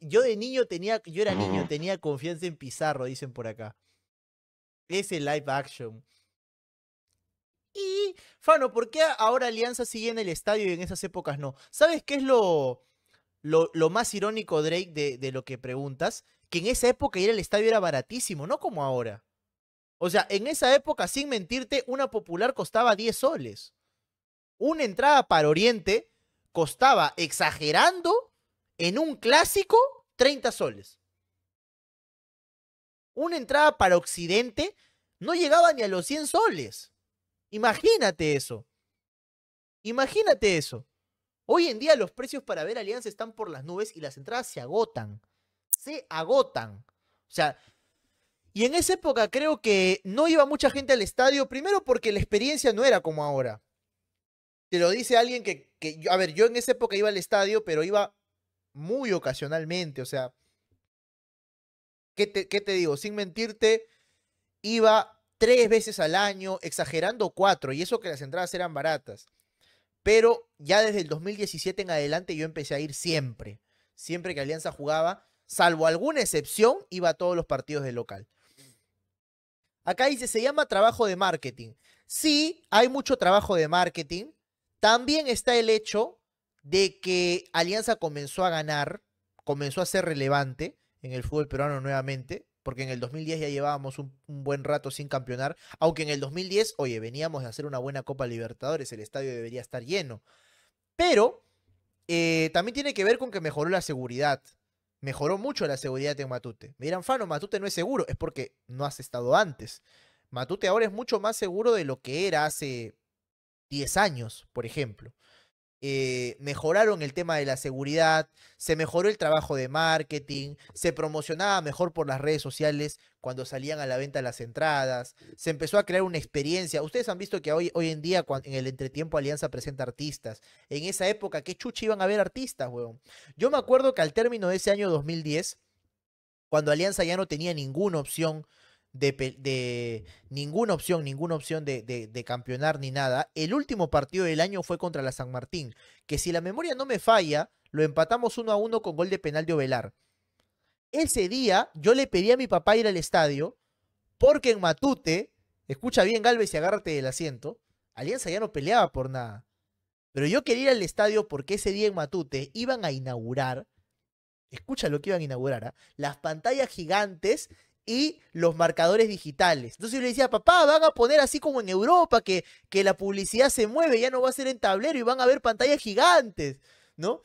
yo de niño tenía, yo era niño, tenía confianza en Pizarro, dicen por acá. Ese live action. Y, Fano, ¿por qué ahora Alianza sigue en el estadio y en esas épocas no? ¿Sabes qué es lo, lo, lo más irónico, Drake, de, de, lo que preguntas? Que en esa época ir al estadio era baratísimo, no como ahora. O sea, en esa época, sin mentirte, una popular costaba 10 soles. Una entrada para Oriente costaba, exagerando, en un clásico, 30 soles. Una entrada para Occidente no llegaba ni a los 100 soles. Imagínate eso. Imagínate eso. Hoy en día los precios para ver Alianza están por las nubes y las entradas se agotan. Se agotan. O sea, y en esa época creo que no iba mucha gente al estadio, primero porque la experiencia no era como ahora. Te lo dice alguien que, que a ver, yo en esa época iba al estadio, pero iba muy ocasionalmente, o sea, ¿qué te, qué te digo? Sin mentirte, iba tres veces al año, exagerando cuatro, y eso que las entradas eran baratas. Pero ya desde el 2017 en adelante yo empecé a ir siempre, siempre que Alianza jugaba, salvo alguna excepción, iba a todos los partidos del local. Acá dice, se llama trabajo de marketing. Sí, hay mucho trabajo de marketing. También está el hecho de que Alianza comenzó a ganar, comenzó a ser relevante en el fútbol peruano nuevamente, porque en el 2010 ya llevábamos un, buen rato sin campeonar, aunque en el 2010, oye, veníamos de hacer una buena Copa Libertadores, el estadio debería estar lleno. Pero eh, también tiene que ver con que mejoró la seguridad. Mejoró mucho la seguridad en Matute. Me dirán, Fano, Matute no es seguro. Es porque no has estado antes. Matute ahora es mucho más seguro de lo que era hace 10 años, por ejemplo. Eh, mejoraron el tema de la seguridad, se mejoró el trabajo de marketing, se promocionaba mejor por las redes sociales cuando salían a la venta las entradas, se empezó a crear una experiencia. Ustedes han visto que hoy, hoy en día en el entretiempo Alianza presenta artistas. En esa época, ¿qué chucha iban a haber artistas, weón? Yo me acuerdo que al término de ese año 2010, cuando Alianza ya no tenía ninguna opción de, ninguna opción, ninguna opción de, de, campeonar ni nada. El último partido del año fue contra la San Martín, que si la memoria no me falla, lo empatamos uno a uno con gol de penal de Ovelar. Ese día yo le pedí a mi papá ir al estadio porque en Matute, escucha bien Galvez y agárrate del asiento, Alianza ya no peleaba por nada. Pero yo quería ir al estadio porque ese día en Matute iban a inaugurar, escucha lo que iban a inaugurar, ¿ah? las pantallas gigantes y los marcadores digitales. Entonces yo le decía, papá, van a poner así como en Europa, que, que la publicidad se mueve, ya no va a ser en tablero y van a haber pantallas gigantes, ¿no?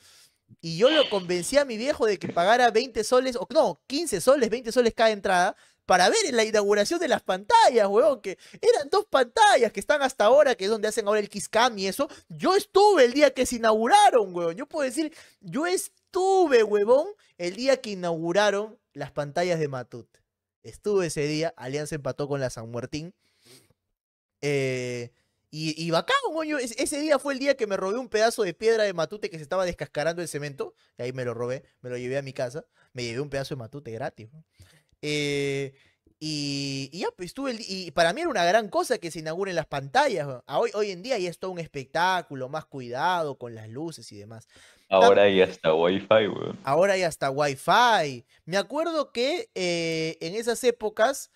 Y yo lo convencí a mi viejo de que pagara 20 soles, o no, 15 soles, 20 soles cada entrada, para ver en la inauguración de las pantallas, huevón, que eran dos pantallas que están hasta ahora, que es donde hacen ahora el Kiss y eso. Yo estuve el día que se inauguraron, huevón. Yo puedo decir, yo estuve, huevón, el día que inauguraron las pantallas de Matut. Estuve ese día, Alianza empató con la San Martín. Eh, y, y Ese día fue el día que me robé un pedazo de piedra de matute que se estaba descascarando el cemento. Y ahí me lo robé, me lo llevé a mi casa. Me llevé un pedazo de matute gratis. Eh, y, y, ya, pues, estuve el, y para mí era una gran cosa que se inauguren las pantallas. hoy, hoy en día ya es todo un espectáculo, más cuidado con las luces y demás. Ahora hay hasta Wi-Fi, weón. Ahora hay hasta Wi-Fi. Me acuerdo que eh, en esas épocas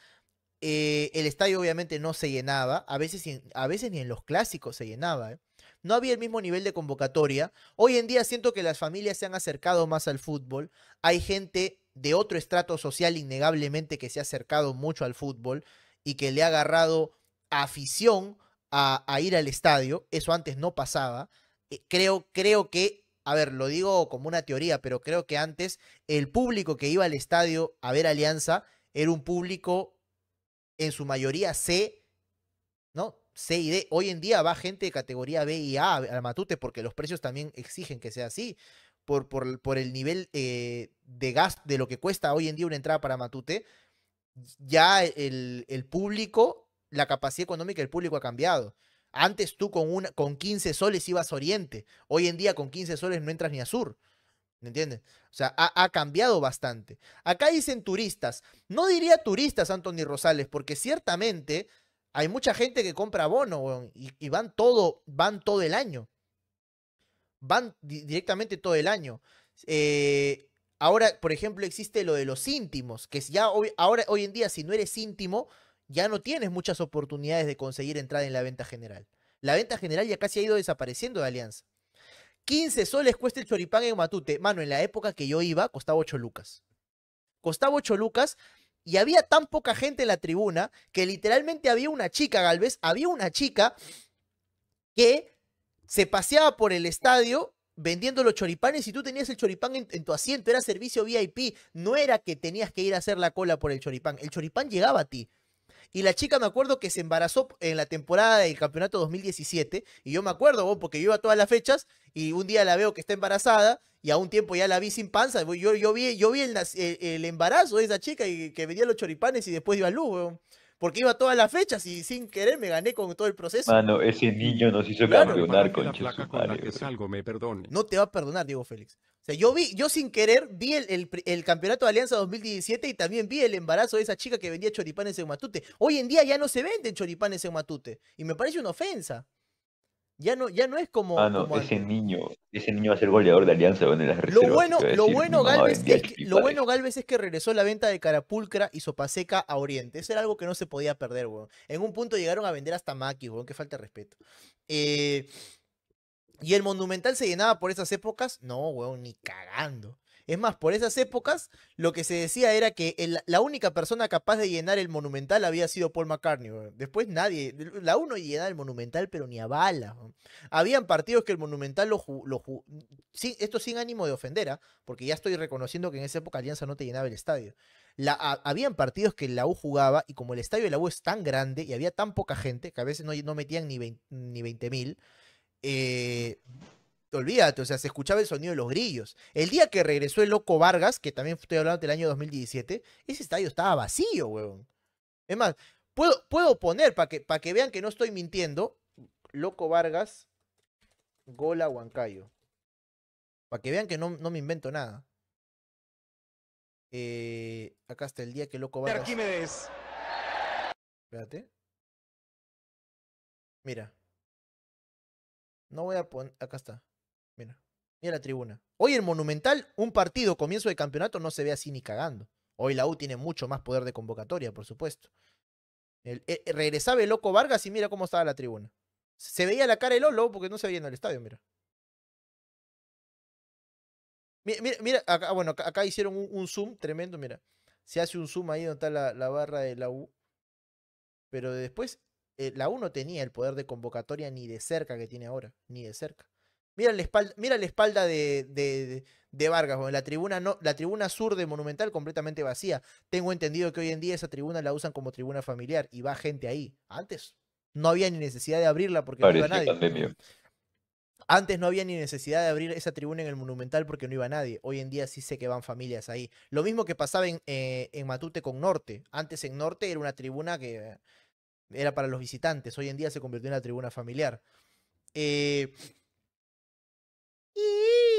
eh, el estadio obviamente no se llenaba, a veces, a veces ni en los clásicos se llenaba. ¿eh? No había el mismo nivel de convocatoria. Hoy en día siento que las familias se han acercado más al fútbol. Hay gente de otro estrato social innegablemente que se ha acercado mucho al fútbol y que le ha agarrado afición a, ir al estadio. Eso antes no pasaba. creo, creo que a ver, lo digo como una teoría, pero creo que antes el público que iba al estadio a ver Alianza era un público en su mayoría C, ¿no? C y D. Hoy en día va gente de categoría B y A a Matute porque los precios también exigen que sea así. Por, por, el nivel eh, de gasto, de lo que cuesta hoy en día una entrada para Matute, ya el, el público, la capacidad económica del público ha cambiado. Antes tú con, una, con 15 soles ibas a Oriente. Hoy en día con 15 soles no entras ni a Sur. ¿Me entiendes? O sea, ha, cambiado bastante. Acá dicen turistas. No diría turistas, Anthony Rosales, porque ciertamente hay mucha gente que compra bono y, van, todo, van todo el año. Van directamente todo el año. Eh, ahora, por ejemplo, existe lo de los íntimos, que ya hoy, ahora, hoy en día, si no eres íntimo, ya no tienes muchas oportunidades de conseguir entrada en la venta general. La venta general ya casi ha ido desapareciendo de Alianza. 15 soles cuesta el choripán en Matute. Mano, en la época que yo iba costaba 8 lucas. Costaba 8 lucas y había tan poca gente en la tribuna que literalmente había una chica, Galvez, había una chica que se paseaba por el estadio vendiendo los choripanes y tú tenías el choripán en, en, tu asiento, era servicio VIP, no era que tenías que ir a hacer la cola por el choripán, el choripán llegaba a ti. Y la chica me acuerdo que se embarazó en la temporada del campeonato 2017. Y yo me acuerdo, porque yo iba a todas las fechas y un día la veo que está embarazada y a un tiempo ya la vi sin panza. Yo, yo vi, yo vi el, embarazo de esa chica y que venía los choripanes y después iba a luz, porque iba todas las fechas y sin querer me gané con todo el proceso. Mano, ese niño nos hizo campeonar con, con la me perdone. No te va a perdonar, Diego Félix. O sea, yo vi, yo sin querer vi el, el, campeonato de Alianza 2017 y también vi el embarazo de esa chica que vendía choripanes en Matute. Hoy en día ya no se venden choripanes en Matute y me parece una ofensa. Ya no, ya no es como. Ah, no, ese niño, ese niño va a ser goleador de Alianza Lo bueno, lo bueno, Galvez es que, regresó la venta de Carapulcra y Sopaseca a Oriente. Eso era algo que no se podía perder, weón. En un punto llegaron a vender hasta Maki, weón. que falta de respeto. Eh, ¿Y el Monumental se llenaba por esas épocas? No, weón, ni cagando. Es más, por esas épocas lo que se decía era que la única persona capaz de llenar el Monumental había sido Paul McCartney. Después nadie, la uno llenaba el Monumental, pero ni a bala. Habían partidos que el Monumental lo, lo esto sin ánimo de ofender, ¿ah? porque ya estoy reconociendo que en esa época Alianza no te llenaba el estadio. La, habían partidos que la U jugaba y como el estadio de la U es tan grande y había tan poca gente que a veces no, metían ni 20 ni eh, olvídate, o sea, se escuchaba el sonido de los grillos. El día que regresó el loco Vargas, que también estoy hablando del año 2017, ese estadio estaba vacío, huevón. Es más, puedo, puedo poner, para que, que vean que no estoy mintiendo, loco Vargas, Gola Huancayo. Para que vean que no, no me invento nada. Eh, acá está el día que loco Vargas... Arquímedes. Espérate. Mira. No voy a poner... Acá está. Mira, mira la tribuna. Hoy en Monumental, un partido comienzo de campeonato no se ve así ni cagando. Hoy la U tiene mucho más poder de convocatoria, por supuesto. Eh, eh, regresaba el loco Vargas y mira cómo estaba la tribuna. Se veía la cara del Olo porque no se veía en el estadio, mira. Mira, mira, acá, bueno, acá, hicieron un, zoom tremendo, mira. Se hace un zoom ahí donde está la, la barra de la U. Pero después, eh, la U no tenía el poder de convocatoria ni de cerca que tiene ahora, ni de cerca. Mira la espalda, mira la espalda de, de, de Vargas, la tribuna, no, la tribuna sur de Monumental completamente vacía. Tengo entendido que hoy en día esa tribuna la usan como tribuna familiar y va gente ahí. Antes no había ni necesidad de abrirla porque no iba nadie. Antes no había ni necesidad de abrir esa tribuna en el Monumental porque no iba nadie. Hoy en día sí sé que van familias ahí. Lo mismo que pasaba en, eh, en Matute con Norte. Antes en Norte era una tribuna que era para los visitantes. Hoy en día se convirtió en una tribuna familiar. Eh, 咦。